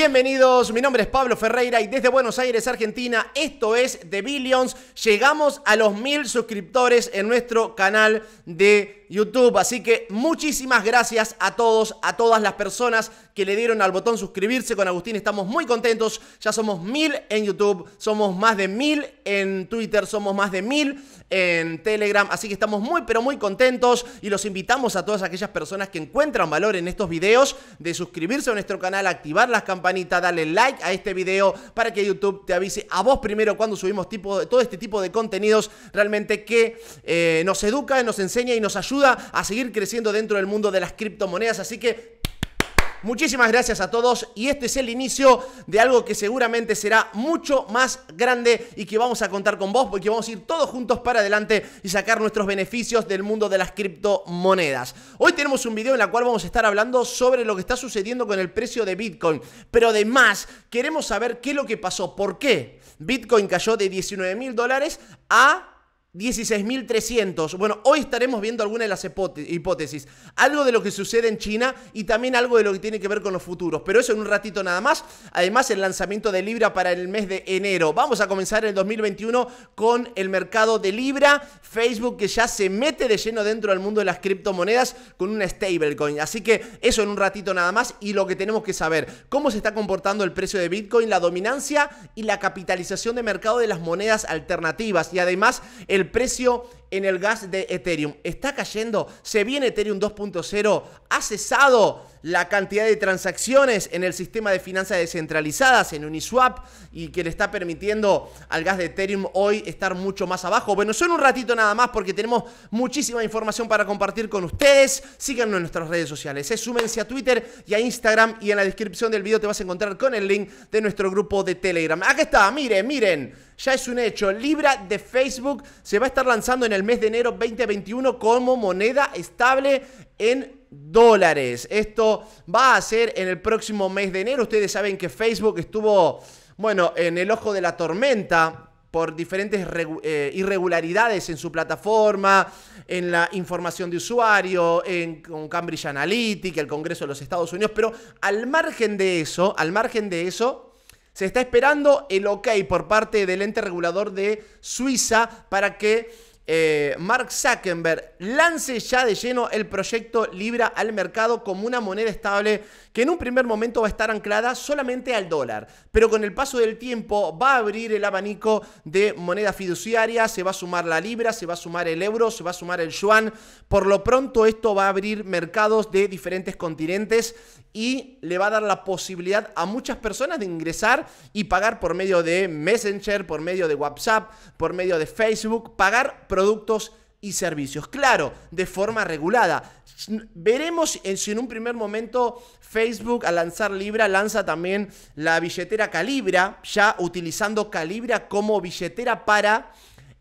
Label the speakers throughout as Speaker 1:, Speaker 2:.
Speaker 1: Bienvenidos, mi nombre es Pablo Ferreira y desde Buenos Aires, Argentina, esto es The Billions. Llegamos a los mil suscriptores en nuestro canal de YouTube. Así que muchísimas gracias a todos, a todas las personas que le dieron al botón suscribirse con Agustín. Estamos muy contentos. Ya somos mil en YouTube, somos más de mil en Twitter, somos más de mil en Telegram. Así que estamos muy, pero muy contentos y los invitamos a todas aquellas personas que encuentran valor en estos videos de suscribirse a nuestro canal, activar las campanitas, darle like a este video para que YouTube te avise a vos primero cuando subimos tipo, todo este tipo de contenidos realmente que eh, nos educa, nos enseña y nos ayuda a seguir creciendo dentro del mundo de las criptomonedas. Así que Muchísimas gracias a todos y este es el inicio de algo que seguramente será mucho más grande y que vamos a contar con vos porque vamos a ir todos juntos para adelante y sacar nuestros beneficios del mundo de las criptomonedas. Hoy tenemos un video en el cual vamos a estar hablando sobre lo que está sucediendo con el precio de Bitcoin, pero además queremos saber qué es lo que pasó, por qué Bitcoin cayó de 19 mil dólares a 16.300. Bueno, hoy estaremos viendo alguna de las hipótesis. Algo de lo que sucede en China y también algo de lo que tiene que ver con los futuros. Pero eso en un ratito nada más. Además, el lanzamiento de Libra para el mes de enero. Vamos a comenzar el 2021 con el mercado de Libra. Facebook que ya se mete de lleno dentro del mundo de las criptomonedas con una stablecoin. Así que eso en un ratito nada más. Y lo que tenemos que saber, cómo se está comportando el precio de Bitcoin, la dominancia y la capitalización de mercado de las monedas alternativas. Y además, el el precio en el gas de Ethereum. Está cayendo, se viene Ethereum 2.0, ha cesado la cantidad de transacciones en el sistema de finanzas descentralizadas, en Uniswap, y que le está permitiendo al gas de Ethereum hoy estar mucho más abajo. Bueno, son un ratito nada más porque tenemos muchísima información para compartir con ustedes. Síganos en nuestras redes sociales, súmense a Twitter y a Instagram, y en la descripción del video te vas a encontrar con el link de nuestro grupo de Telegram. Acá está, miren, miren, ya es un hecho. Libra de Facebook se va a estar lanzando en el mes de enero 2021 como moneda estable en dólares. Esto va a ser en el próximo mes de enero. Ustedes saben que Facebook estuvo, bueno, en el ojo de la tormenta por diferentes eh, irregularidades en su plataforma, en la información de usuario, en Cambridge Analytica, el Congreso de los Estados Unidos, pero al margen de eso, al margen de eso, se está esperando el ok por parte del ente regulador de Suiza para que eh, Mark Zuckerberg lance ya de lleno el proyecto Libra al mercado como una moneda estable que en un primer momento va a estar anclada solamente al dólar, pero con el paso del tiempo va a abrir el abanico de monedas fiduciarias, se va a sumar la libra, se va a sumar el euro, se va a sumar el yuan, por lo pronto esto va a abrir mercados de diferentes continentes y le va a dar la posibilidad a muchas personas de ingresar y pagar por medio de Messenger, por medio de WhatsApp, por medio de Facebook, pagar productos y servicios. Claro, de forma regulada. Veremos si en un primer momento Facebook al lanzar Libra lanza también la billetera Calibra, ya utilizando Calibra como billetera para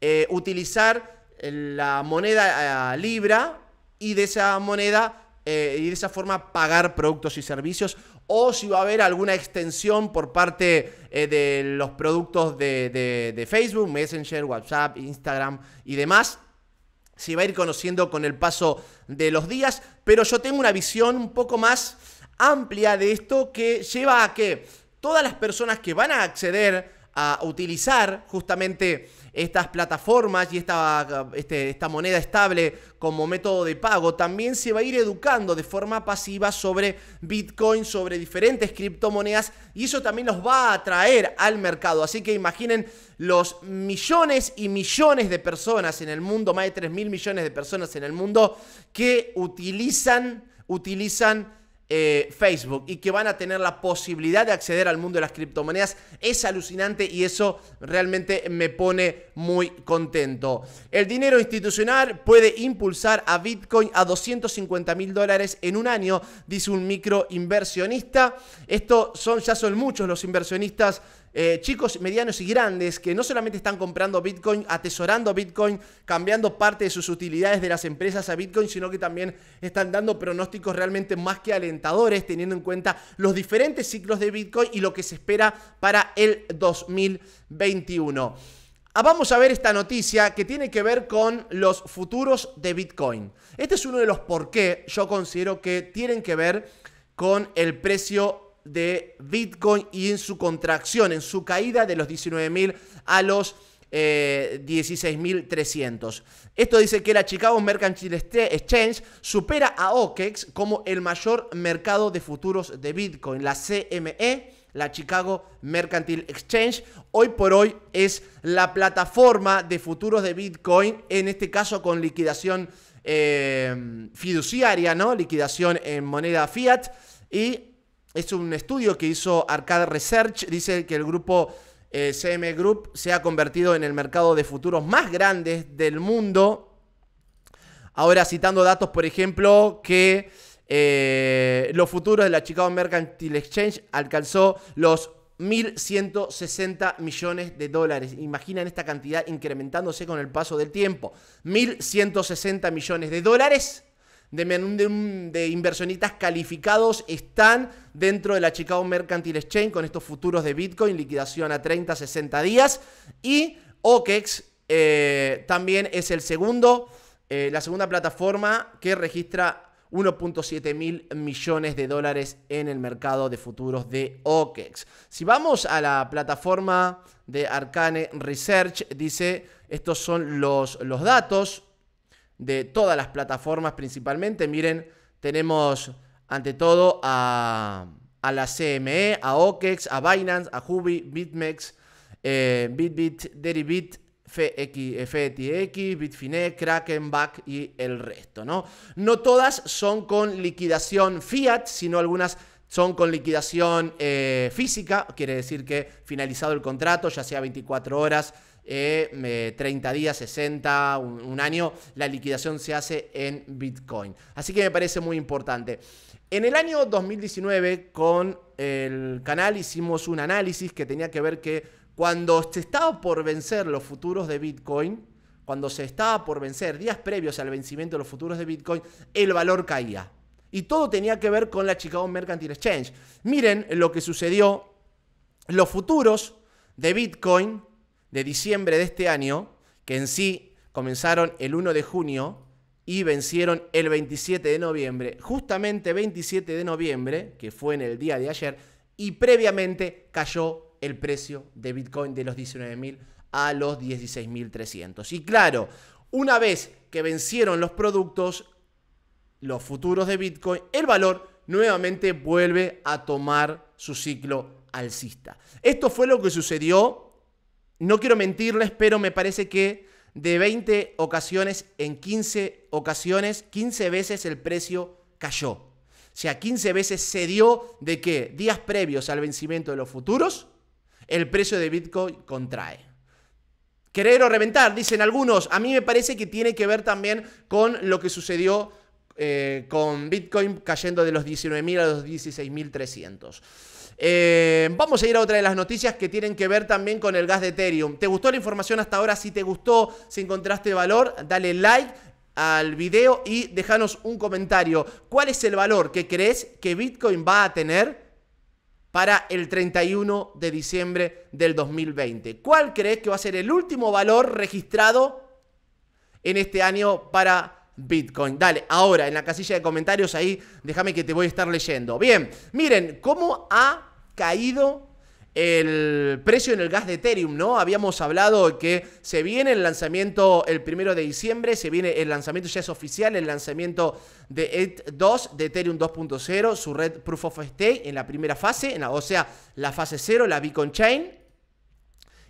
Speaker 1: eh, utilizar eh, la moneda eh, Libra y de esa moneda eh, y de esa forma pagar productos y servicios o si va a haber alguna extensión por parte eh, de los productos de, de Facebook, Messenger, WhatsApp, Instagram y demás se va a ir conociendo con el paso de los días, pero yo tengo una visión un poco más amplia de esto que lleva a que todas las personas que van a acceder a utilizar justamente estas plataformas y esta, este, esta moneda estable como método de pago, también se va a ir educando de forma pasiva sobre Bitcoin, sobre diferentes criptomonedas y eso también los va a atraer al mercado. Así que imaginen los millones y millones de personas en el mundo, más de 3 mil millones de personas en el mundo que utilizan, utilizan eh, Facebook y que van a tener la posibilidad de acceder al mundo de las criptomonedas es alucinante y eso realmente me pone muy contento. El dinero institucional puede impulsar a Bitcoin a 250 mil dólares en un año, dice un microinversionista. Esto son, ya son muchos los inversionistas eh, chicos medianos y grandes que no solamente están comprando Bitcoin, atesorando Bitcoin, cambiando parte de sus utilidades de las empresas a Bitcoin, sino que también están dando pronósticos realmente más que alentadores, teniendo en cuenta los diferentes ciclos de Bitcoin y lo que se espera para el 2021. Ah, vamos a ver esta noticia que tiene que ver con los futuros de Bitcoin. Este es uno de los por qué yo considero que tienen que ver con el precio de Bitcoin y en su contracción, en su caída de los 19.000 a los 16.300. Eh, Esto dice que la Chicago Mercantile Exchange supera a OKEX como el mayor mercado de futuros de Bitcoin. La CME, la Chicago Mercantile Exchange, hoy por hoy es la plataforma de futuros de Bitcoin, en este caso con liquidación eh, fiduciaria, ¿no? Liquidación en moneda fiat. Y es un estudio que hizo Arcade Research, dice que el grupo eh, CM Group se ha convertido en el mercado de futuros más grande del mundo. Ahora citando datos, por ejemplo, que eh, los futuros de la Chicago Mercantile Exchange alcanzó los 1.160 millones de dólares. Imaginan esta cantidad incrementándose con el paso del tiempo. 1.160 millones de dólares de, inversionistas calificados están dentro de la Chicago Mercantile Exchange con estos futuros de Bitcoin, liquidación a 30, 60 días. Y OKEX eh, también es el segundo, eh, la segunda plataforma que registra 1.7 mil millones de dólares en el mercado de futuros de OKEX. Si vamos a la plataforma de Arcane Research, dice, estos son los, los datos de todas las plataformas principalmente. Miren, tenemos ante todo a, la CME, a OKEX, a Binance, a Hubi, BitMEX, eh, BitBit, Deribit, FX, eh, FTX, Bitfinex, Kraken, y el resto, ¿no? No todas son con liquidación fiat, sino algunas son con liquidación eh, física, quiere decir que finalizado el contrato, ya sea 24 horas, 30 eh, días, 60, un, año, la liquidación se hace en Bitcoin. Así que me parece muy importante. En el año 2019 con el canal hicimos un análisis que tenía que ver que cuando se estaba por vencer los futuros de Bitcoin, cuando se estaba por vencer días previos al vencimiento de los futuros de Bitcoin, el valor caía. Y todo tenía que ver con la Chicago Mercantile Exchange. Miren lo que sucedió. Los futuros de Bitcoin de diciembre de este año, que en sí comenzaron el 1 de junio y vencieron el 27 de noviembre, justamente 27 de noviembre, que fue en el día de ayer, y previamente cayó el precio de Bitcoin de los 19.000 a los 16.300. Y claro, una vez que vencieron los productos, los futuros de Bitcoin, el valor nuevamente vuelve a tomar su ciclo alcista. Esto fue lo que sucedió no quiero mentirles, pero me parece que de 20 ocasiones en 15 ocasiones, 15 veces el precio cayó. O sea, 15 veces se dio de que días previos al vencimiento de los futuros, el precio de Bitcoin contrae. Querer o reventar, dicen algunos. A mí me parece que tiene que ver también con lo que sucedió eh, con Bitcoin cayendo de los 19.000 a los 16.300. Eh, vamos a ir a otra de las noticias que tienen que ver también con el gas de Ethereum. ¿Te gustó la información hasta ahora? Si te gustó, si encontraste valor, dale like al video y déjanos un comentario. ¿Cuál es el valor que crees que Bitcoin va a tener? para el 31 de diciembre del 2020. ¿Cuál crees que va a ser el último valor registrado en este año para Bitcoin. Dale, ahora en la casilla de comentarios ahí, déjame que te voy a estar leyendo. Bien, miren cómo ha caído el precio en el gas de Ethereum, ¿no? Habíamos hablado que se viene el lanzamiento el primero de diciembre, se viene el lanzamiento, ya es oficial, el lanzamiento de ETH2, de Ethereum 2.0, su red Proof of Stake en la primera fase, en la, o sea, la fase 0, la Beacon Chain.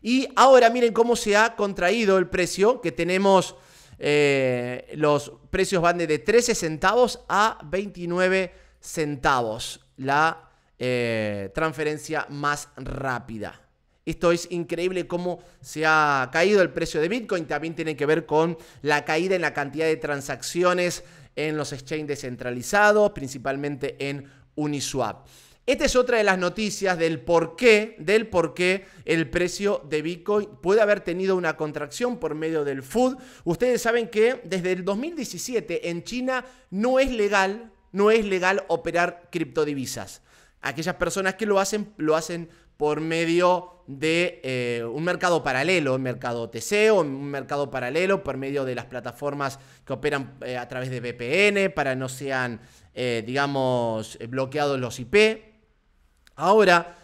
Speaker 1: Y ahora miren cómo se ha contraído el precio, que tenemos, eh, los precios van de 13 centavos a 29 centavos. La eh, transferencia más rápida. Esto es increíble cómo se ha caído el precio de Bitcoin. También tiene que ver con la caída en la cantidad de transacciones en los exchanges centralizados, principalmente en Uniswap. Esta es otra de las noticias del por qué, del por qué el precio de Bitcoin puede haber tenido una contracción por medio del food. Ustedes saben que desde el 2017 en China no es legal, no es legal operar criptodivisas aquellas personas que lo hacen, lo hacen por medio de eh, un mercado paralelo, un mercado TC o un mercado paralelo por medio de las plataformas que operan eh, a través de VPN para no sean, eh, digamos, bloqueados los IP. Ahora,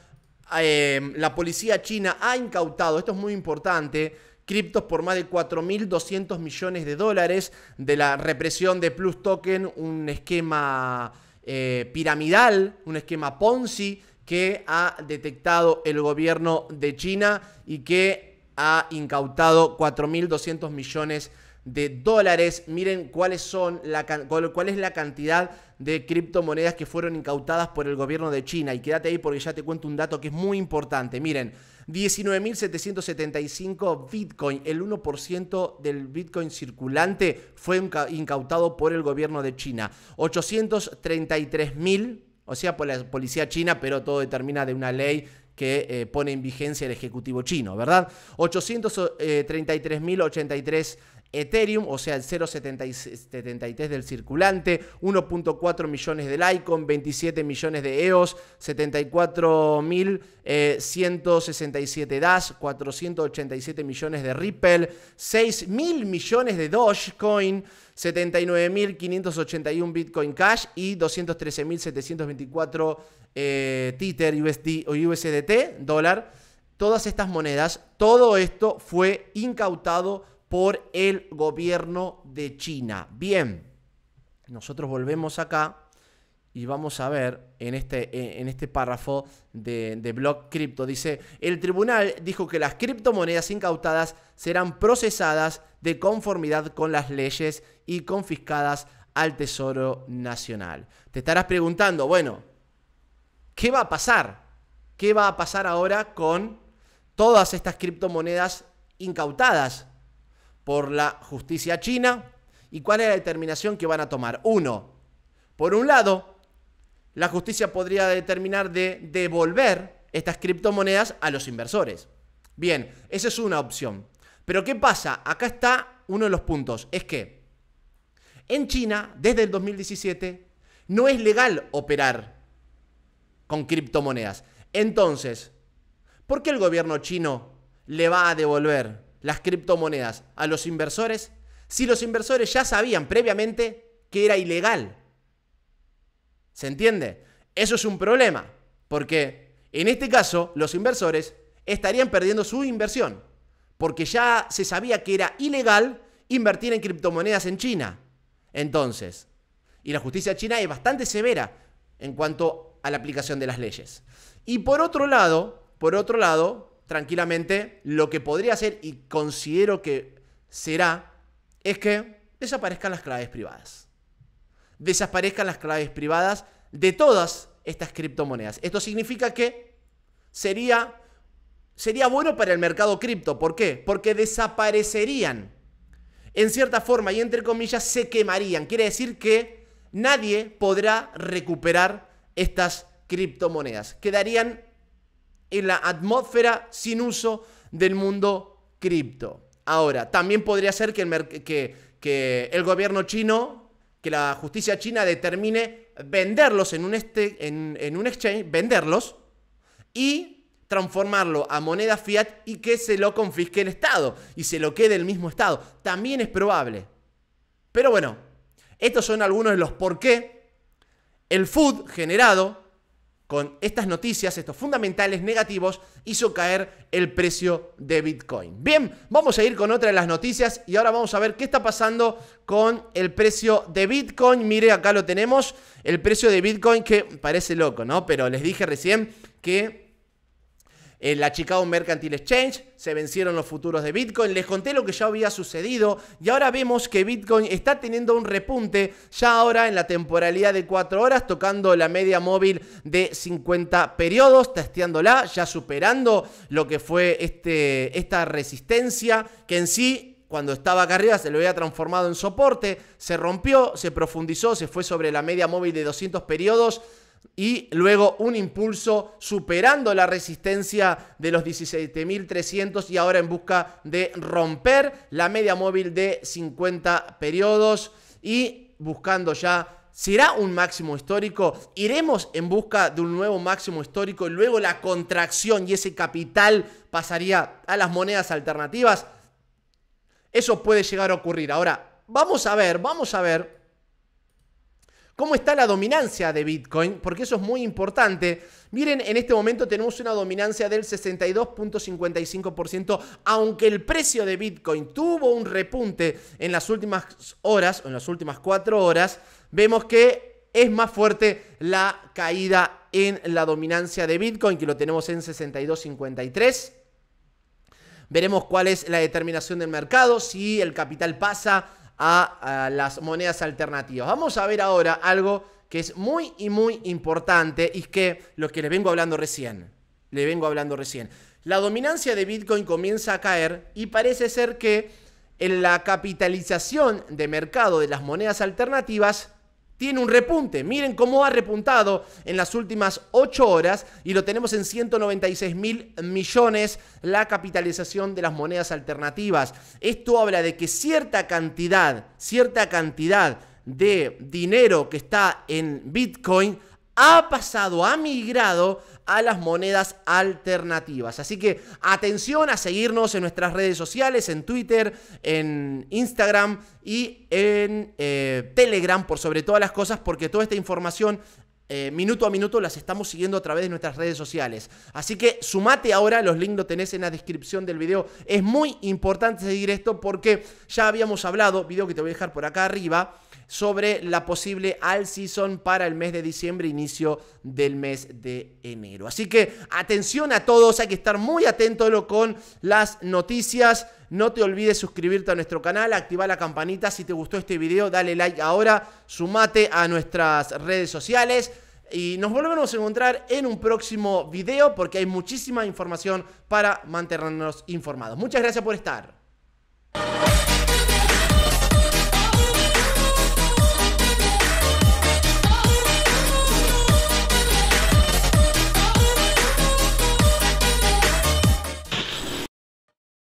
Speaker 1: la policía china ha incautado, esto es muy importante, criptos por más de 4.200 millones de dólares de la represión de Plus Token, un esquema eh, piramidal, un esquema Ponzi que ha detectado el gobierno de China y que ha incautado 4.200 millones de dólares. Miren cuáles son la, cuál es la cantidad de criptomonedas que fueron incautadas por el gobierno de China. Y quédate ahí porque ya te cuento un dato que es muy importante. Miren, 19.775 Bitcoin, el 1% del Bitcoin circulante fue incautado por el gobierno de China. 833.000, o sea, por la policía china, pero todo determina de una ley que eh, pone en vigencia el Ejecutivo chino, ¿verdad? 833.083 Ethereum, o sea, el 0.73 del circulante, 1.4 millones de ICON, 27 millones de EOS, 74.167 DAS, 487 millones de Ripple, 6.000 millones de Dogecoin, 79.581 Bitcoin Cash y 213.724 eh, Tether USD, o USDT, dólar. Todas estas monedas, todo esto fue incautado por el gobierno de China. Bien, nosotros volvemos acá y vamos a ver en este, en este párrafo de, de Blog Crypto. Dice, el tribunal dijo que las criptomonedas incautadas serán procesadas de conformidad con las leyes y confiscadas al Tesoro Nacional. Te estarás preguntando, bueno, ¿qué va a pasar? ¿Qué va a pasar ahora con todas estas criptomonedas incautadas? por la justicia china y cuál es la determinación que van a tomar. Uno, por un lado, la justicia podría determinar de devolver estas criptomonedas a los inversores. Bien, esa es una opción. Pero ¿qué pasa? Acá está uno de los puntos. Es que en China, desde el 2017, no es legal operar con criptomonedas. Entonces, ¿por qué el gobierno chino le va a devolver las criptomonedas a los inversores si los inversores ya sabían previamente que era ilegal? ¿Se entiende? Eso es un problema, porque en este caso los inversores estarían perdiendo su inversión, porque ya se sabía que era ilegal invertir en criptomonedas en China. Entonces, y la justicia china es bastante severa en cuanto a la aplicación de las leyes. Y por otro lado, por otro lado, tranquilamente, lo que podría ser y considero que será, es que desaparezcan las claves privadas. Desaparezcan las claves privadas de todas estas criptomonedas. Esto significa que sería, sería bueno para el mercado cripto. ¿Por qué? Porque desaparecerían. En cierta forma y entre comillas se quemarían. Quiere decir que nadie podrá recuperar estas criptomonedas. Quedarían en la atmósfera sin uso del mundo cripto. Ahora, también podría ser que el, gobierno chino, que la justicia china determine venderlos en un, este, un exchange, venderlos y transformarlo a moneda fiat y que se lo confisque el Estado y se lo quede el mismo Estado. También es probable. Pero bueno, estos son algunos de los por qué el food generado con estas noticias, estos fundamentales negativos, hizo caer el precio de Bitcoin. Bien, vamos a ir con otra de las noticias y ahora vamos a ver qué está pasando con el precio de Bitcoin. Mire, acá lo tenemos, el precio de Bitcoin que parece loco, ¿no? Pero les dije recién que en eh, la Chicago Mercantile Exchange, se vencieron los futuros de Bitcoin, les conté lo que ya había sucedido y ahora vemos que Bitcoin está teniendo un repunte ya ahora en la temporalidad de 4 horas, tocando la media móvil de 50 periodos, testeándola, ya superando lo que fue este, esta resistencia que en sí cuando estaba acá arriba se lo había transformado en soporte, se rompió, se profundizó, se fue sobre la media móvil de 200 periodos, y luego un impulso superando la resistencia de los 17.300 y ahora en busca de romper la media móvil de 50 periodos y buscando ya ¿Será un máximo histórico? ¿Iremos en busca de un nuevo máximo histórico y luego la contracción y ese capital pasaría a las monedas alternativas? Eso puede llegar a ocurrir. Ahora, vamos a ver, vamos a ver ¿Cómo está la dominancia de Bitcoin? Porque eso es muy importante. Miren, en este momento tenemos una dominancia del 62.55%, aunque el precio de Bitcoin tuvo un repunte en las últimas horas, o en las últimas cuatro horas, vemos que es más fuerte la caída en la dominancia de Bitcoin, que lo tenemos en 62.53%. Veremos cuál es la determinación del mercado, si el capital pasa a, las monedas alternativas. Vamos a ver ahora algo que es muy y muy importante y que lo que les vengo hablando recién, le vengo hablando recién. La dominancia de Bitcoin comienza a caer y parece ser que en la capitalización de mercado de las monedas alternativas tiene un repunte. Miren cómo ha repuntado en las últimas 8 horas y lo tenemos en 196 mil millones la capitalización de las monedas alternativas. Esto habla de que cierta cantidad, cierta cantidad de dinero que está en Bitcoin ha pasado, ha migrado a las monedas alternativas. Así que atención a seguirnos en nuestras redes sociales, en Twitter, en Instagram y en eh, Telegram por sobre todas las cosas, porque toda esta información eh, minuto a minuto las estamos siguiendo a través de nuestras redes sociales. Así que sumate ahora, los links los tenés en la descripción del video. Es muy importante seguir esto porque ya habíamos hablado, video que te voy a dejar por acá arriba sobre la posible all season para el mes de diciembre, inicio del mes de enero. Así que atención a todos, hay que estar muy atentos con las noticias. No te olvides suscribirte a nuestro canal, activar la campanita. Si te gustó este video, dale like ahora, sumate a nuestras redes sociales. Y nos volvemos a encontrar en un próximo video porque hay muchísima información para mantenernos informados. Muchas gracias por estar.